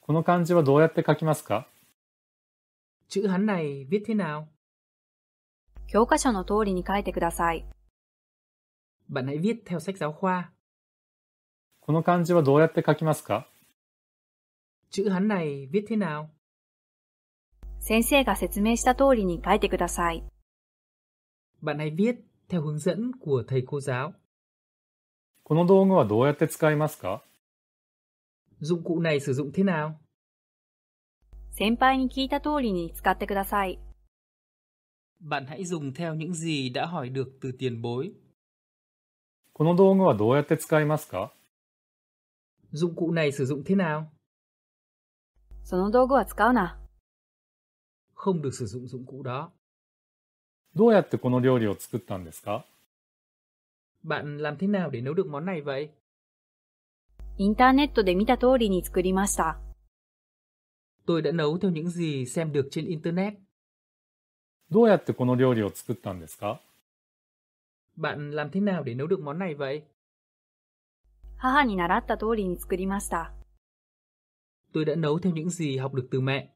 この漢字はどうやって書きますか Chữ Hán này viết thế nào? 教科書の通りに書いてください。Bạn hãy viết theo sách giáo khoa. この漢字はどうやって書きますか Chữ Hán này viết thế nào? 先生が説明した通りに書いてください。Bạn hãy viết theo hướng dẫn của thầy cô giáo. この道具はどうやって使いますか dụng cụ này sử dụng thế nào? 先輩に聞いた通りに使ってください。Bạn hãy dùng theo những gì đã hỏi được từ tiền bối. この道具はどうやって使いますか Dụng cụ này sử dụng thế nào? その道具は使うな。Không được sử dụng dụng cụ đó. どうやってこの料理を作ったんですか Bạn làm thế nào để nấu được món này vậy? インターネットで見た通りに作りました。Tôi đã nấu theo những gì xem được trên Internet. どうやってこの料理を作ったんですか Bạn làm thế nào để nấu được món này vậy? 母に習った通りに作りました。Tôi đã nấu theo những gì học được từ mẹ.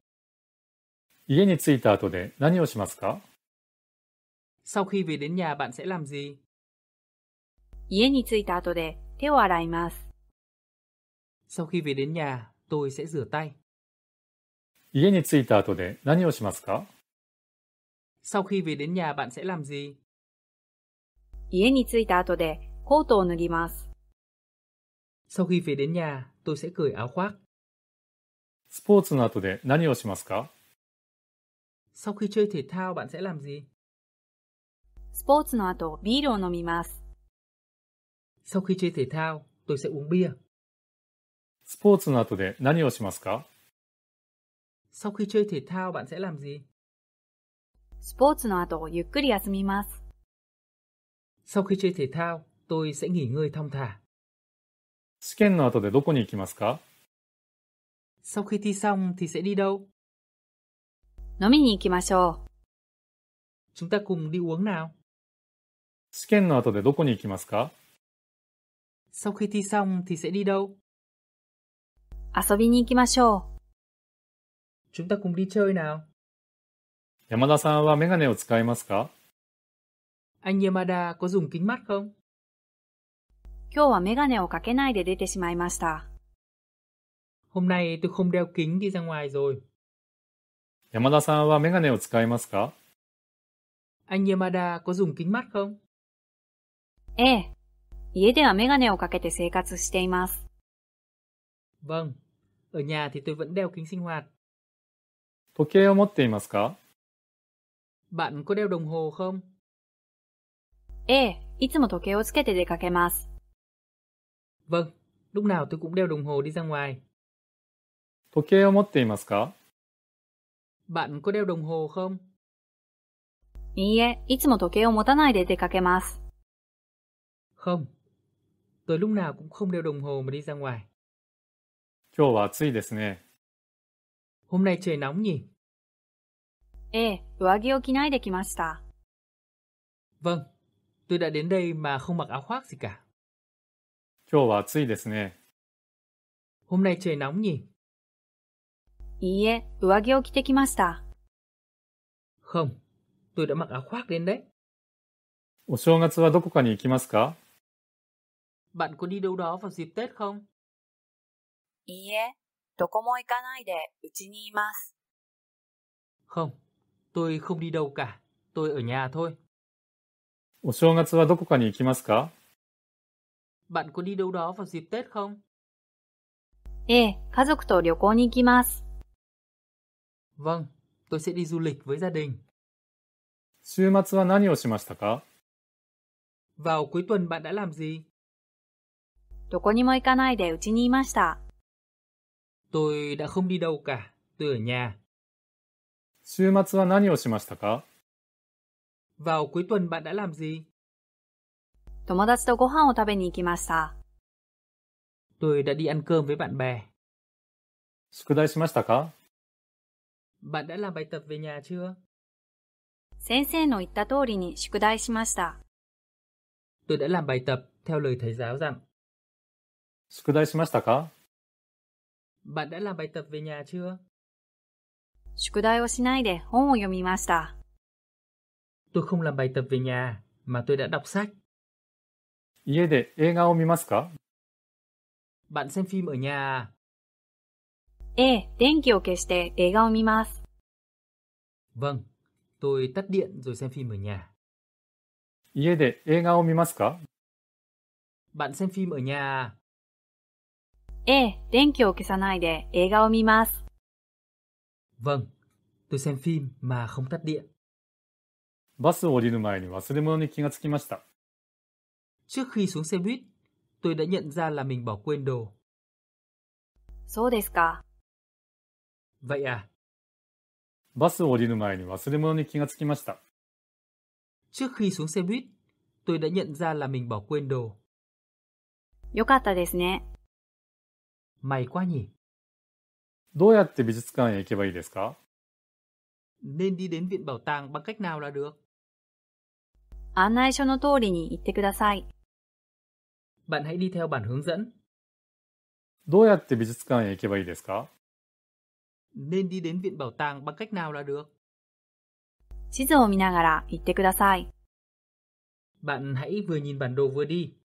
家に着いた後で何をしますか Sau khi về đến nhà bạn sẽ làm gì? 家に着いた後で手を洗います。Sau khi về đến nhà, tôi sẽ rửa tay. Sau khi về đến nhà bạn sẽ làm gì? Sau khi về đến nhà, tôi sẽ cởi áo khoác. Sau khi chơi thể thao bạn sẽ làm gì? Sau khi chơi thể thao, tôi sẽ uống bia. スポーツの後で何をしますか Sau khi chơi thể thao bạn sẽ làm gì? スポーツの後、ゆっくり休みます。Sau khi chơi thể thao, tôi sẽ nghỉ ngơi thong thả. 試験の後でどこに行きますか Sau khi thi xong thì sẽ đi đâu? 飲みに行きましょう。Chúng ta cùng đi uống nào? 試験の後でどこに行きますか Sau khi thi xong thì sẽ đi đâu? 遊びに行きましょう。Chúng ta cùng đi chơi nào. 山田さんはメガネを使いますか Anh Yamada có dùng kính mắt không? 今日はメガネをかけないで出てしまいました。Hôm nay tôi không đeo kính đi ra ngoài rồi. 山田さんはメガネを使いますか Anh Yamada có dùng kính mắt không? ええ。家ではメガネをかけて生活しています。Vâng, Ở nhà thì tôi vẫn đeo kính sinh hoạt. 時計を持っていますか Bạn có đeo đồng hồ không? ええ、いつも時計をつけて出かけます。Vâng, lúc nào tôi cũng đeo đồng hồ đi ra ngoài. 時計を持っていますか Bạn có đeo đồng hồ không? いいえ、いつも時計を持たないで出かけます。Không. Tôi lúc nào cũng không đeo đồng hồ mà đi ra ngoài. 今日は暑いですね。hôm nay trời nóng nhỉ? ええ、上着を着ないできました。Vâng, tôi đã đến đây mà không mặc áo khoác gì cả. 今日は暑いですね。Hôm nay trời nóng nhỉ? いいえ、上着を着てきました。Không, tôi đã mặc áo khoác đến đấy. お正月はどこかに行きますか Bạn có đi đâu đó vào dịp Tết không? いいえ、どこも行かないで家にいます。Không, tôi không đi đâu cả, tôi ở nhà thôi. お正月はどこかに行きますか Bạn có đi đâu đó vào dịp Tết không? ええ、家族と旅行に行きます。Vâng, tôi sẽ đi du lịch với gia đình. 週末は何をしましたか Vào cuối tuần bạn đã làm gì? どこにも行かないで家にいました。Tôi đã không đi đâu cả, tôi ở nhà. Vào cuối tuần bạn đã làm gì? tôi đã đi ăn cơm với bạn bè. Bạn đã làm bài tập về nhà chưa? tôi đã làm bài tập theo lời thầy giáo dặn. 宿題しましたか bạn đã làm bài tập về nhà chưa? 宿題をしないで本を読みました。Tôi không làm bài tập về nhà, mà tôi đã đọc sách. 家で映画を見ますか Bạn xem phim ở nhà à? ええ、電気を消して映画を見ます。Vâng, e, tôi tắt điện rồi xem phim ở nhà. 家で映画を見ますか Bạn xem phim ở nhà à? A. 電気を消さないで映画を見ます。Vâng, tôi xem phim mà không tắt điện. バスを降りる前に忘れ物に気がつきました。Trước khi xuống xe buýt, tôi đã nhận ra là mình bỏ quên đồ. そうですか。Vậy à? バスを降りる前に忘れ物に気がつきました。Trước khi xuống xe buýt, tôi đã nhận ra là mình bỏ quên đồ. よかったですね。May quá nhỉ. どうやって美術館へ行けばいいですか Nên đi đến viện bảo tàng bằng cách nào là được? bạn hãy đi theo bản hướng dẫn. どうやって美術館へ行けばいいですか Nên đi đến viện bảo tàng bằng cách nào là được? bạn hãy vừa nhìn bản đồ vừa đi.